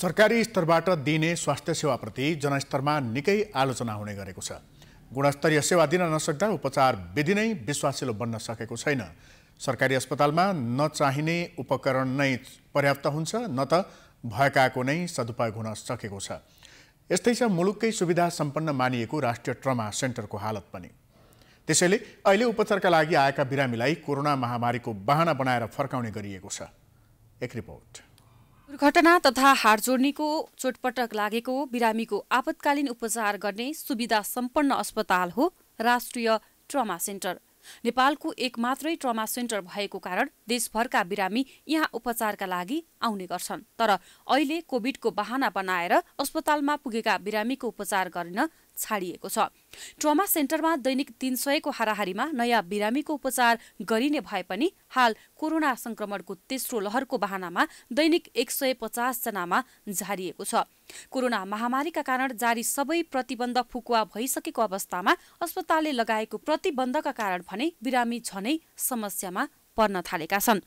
सरकारी स्तरबाट दिइने स्वास्थ्य सेवाप्रति जनस्तरमा निकै आलोचना हुने गरेको छ गुणस्तरीय सेवा दिन नसक्दा उपचार विधि नै विश्वासिलो बन्न सकेको छैन सरकारी अस्पतालमा नचाहिने उपकरण नै पर्याप्त हुन्छ न त भएकाको नै सदुपयोग हुन सकेको छ यस्तै छ मुलुककै सुविधा सम्पन्न मानिएको राष्ट्रिय ट्रमा सेन्टरको हालत पनि त्यसैले अहिले उपचारका लागि आएका बिरामीलाई कोरोना महामारीको बाहना बनाएर फर्काउने गरिएको छ एक रिपोर्ट दुर्घटना तथा हाड जोड्नेको चोटपटक लागेको बिरामीको आपतकालीन उपचार गर्ने सुविधा सम्पन्न अस्पताल हो राष्ट्रिय ट्रमा सेन्टर नेपालको एकमात्रै मात्रै ट्रमा सेन्टर भएको कारण देशभरका बिरामी यहाँ उपचारका लागि आउने गर्छन् तर अहिले कोभिडको बहाना बनाएर अस्पतालमा पुगेका बिरामीको उपचार गर्न छाडिएको छ ट्रमा सेन्टरमा दैनिक तीन सयको हाराहारीमा नयाँ बिरामीको उपचार गरिने भए पनि हाल कोरोना संक्रमणको तेस्रो लहरको बहानामा दैनिक एक सय पचासजनामा झारिएको छ कोरोना महामारीका कारण जारी सबै प्रतिबन्ध फुकुवा भइसकेको अवस्थामा अस्पतालले लगाएको प्रतिबन्धका कारण भने बिरामी झनै समस्यामा पर्न थालेका छन्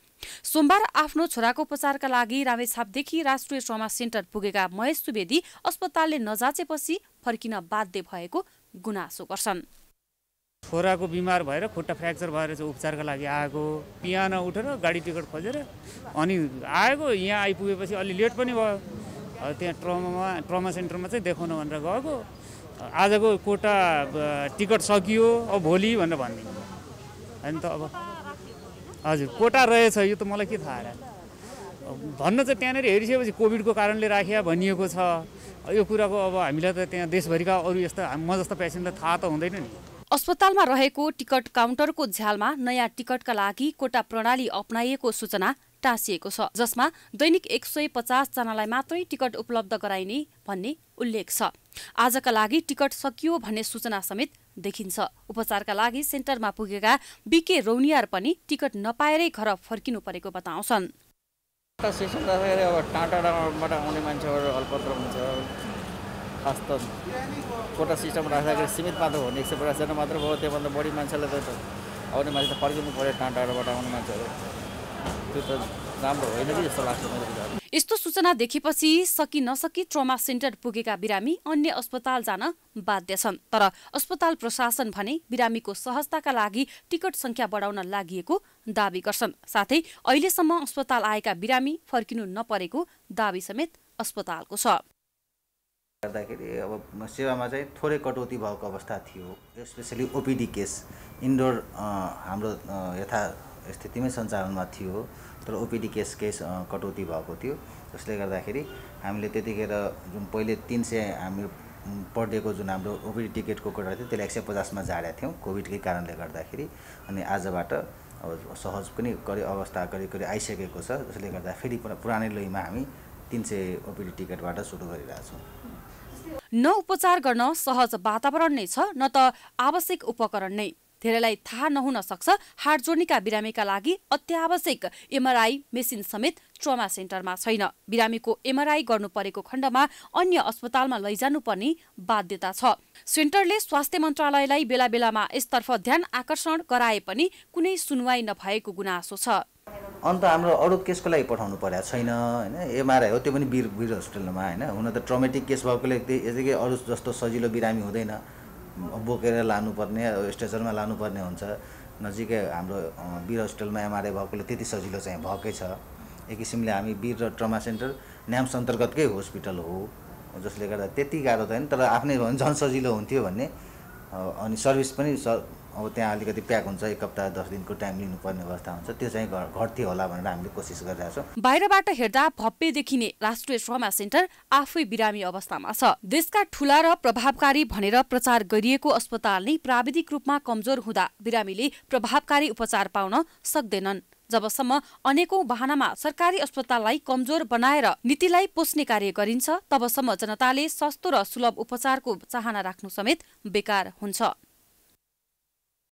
सोमबार आफ्नो छोराको उपचारका लागि रामेछापदेखि राष्ट्रिय ट्रमा सेन्टर पुगेका महेश सुवेदी अस्पतालले नजाचेपछि फर्किन बाध्य भएको गुनासो गर्छन् छोराको बिमार भएर खुट्टा फ्र्याक्चर भएर चाहिँ उपचारका लागि आएको बिहान उठेर गाडी टिकट खोजेर अनि आएको यहाँ आइपुगेपछि अलि लेट पनि भयो त्यहाँ ट्रमामा ट्रमा सेन्टरमा चाहिँ देखाउन भनेर गएको आजको कोटा टिकट सकियो अब भोलि भनेर भनिदिनु अनि त अब हजुर कोटा रहेछ यो त मलाई के थाहा र भन्न चाहिँ त्यहाँनिर हेरिसकेपछि कोभिडको कारणले राखिया भनिएको छ यो कुराको अब हामीलाई त त्यहाँ देशभरिका अरू यस्तो म जस्ता पेसेन्टलाई थाहा त हुँदैन नि अस्पतालमा रहेको टिकट काउन्टरको झ्यालमा नयाँ टिकटका लागि कोटा प्रणाली अप्नाइएको सूचना टाँसिएको छ जसमा दैनिक एक सय पचासजनालाई मात्रै टिकट उपलब्ध गराइने भन्ने उल्लेख छ आजका लागि टिकट सकियो भन्ने सूचना समेत देखिन्छ उपचारका लागि सेन्टरमा पुगेका बिके रौनियार पनि टिकट नपाएरै घर फर्किनु परेको बताउँछन् अब टाढाबाट आउने मान्छेहरू अलपत्र हुन्छ खास त कोटा सिस्टम राख्दाखेरि सीमित मात्र हुने एक सय पचासजना मात्र भयो त्योभन्दा बढी मान्छेलाई त आउने मान्छे त फर्किनु पऱ्यो टाढाबाट आउने मान्छेहरू त्यो त राम्रो होइन कि जस्तो लाग्छ यस्तो सूचना देखेपछि सकि नसकी ट्रमा सेन्टर पुगेका बिरामी अन्य अस्पताल जान बाध्य छन् तर अस्पताल प्रशासन भने बिरामीको सहजताका लागि टिकट संख्या बढाउन लागि दावी गर्छन् साथै अहिलेसम्म अस्पताल आएका बिरामी फर्किनु नपरेको दावी समेत अस्पतालको छ गर्दाखेरि अब सेवामा चाहिँ थोरै कटौती भएको अवस्था थियो स्पेसली ओपिडी केस इन्डोर हाम्रो यथा स्थितिमै सञ्चालनमा थियो तर ओपिडी केस केस कटौती भएको थियो जसले गर्दाखेरि हामीले त्यतिखेर जुन पहिले तिन सय हामी पर डेको जुन हाम्रो ओपिडी टिकटको कोटा थियो त्यसलाई एक सय पचासमा झाडेका थियौँ कोभिडकै कारणले गर्दाखेरि अनि आजबाट अब सहज पनि करिब अवस्था करिब करिब आइसकेको छ जसले गर्दा फेरि पुरानै लोहीमा हामी तिन सय ओपिडी टिकटबाट सुरु गरिरहेछौँ न उपचार गर्न सहज वातावरण नै छ न त आवश्यक उपकरण नै धेरैलाई थाहा नहुन सक्छ हाड जोड्नेका बिरामीका लागि अत्यावश्यक एमआरआई मेसिन समेत ट्रमा सेन्टरमा छैन बिरामीको एमआरआई गर्नु परेको खण्डमा अन्य अस्पतालमा लैजानु पर्ने बाध्यता छ सेन्टरले स्वास्थ्य मन्त्रालयलाई बेला बेलामा यसतर्फ ध्यान आकर्षण गराए पनि कुनै सुनवाई नभएको गुनासो छ अन्त हाम्रो अरू केसको लागि पठाउनु परेको छैन होइन एमआरआई हो त्यो पनि वीर वीर हस्पिटलमा होइन हुन त ट्रमेटिक केस भएकोले अरू जस्तो सजिलो बिरामी हुँदैन बोकेर लानुपर्ने स्ट्रेचरमा लानुपर्ने हुन्छ नजिकै हाम्रो वीर हस्पिटलमा एमआरआई भएकोले त्यति सजिलो चाहिँ भएकै छ एक किसिमले हामी वीर र ट्रमा सेन्टर न्याम्स अन्तर्गतकै हस्पिटल हो जसले गर्दा त्यति गाह्रो त होइन तर आफ्नै झन् सजिलो हुन्थ्यो भन्ने अनि सर्भिस पनि स अब त्यहाँ अलिकति प्याक हुन्छ एक हप्ता दस दिनको टाइम लिनुपर्ने अवस्था हुन्छ त्यो चाहिँ घट्थ्यो होला भनेर हामीले कोसिस गरिरहेछौँ बाहिरबाट हेर्दा भव्य देखिने राष्ट्रिय ट्रमा सेन्टर आफै बिरामी अवस्थामा छ देशका ठुला र प्रभावकारी भनेर प्रचार गरिएको अस्पताल नै प्राविधिक रूपमा कमजोर हुँदा बिरामीले प्रभावकारी उपचार पाउन सक्दैनन् जबसम्म अनेकौं बहानामा सरकारी अस्पताललाई कमजोर बनाएर नीतिलाई पोस्ने कार्य गरिन्छ तबसम्म जनताले सस्तो र सुलभ उपचारको चाहना राख्नु समेत बेकार हुन्छ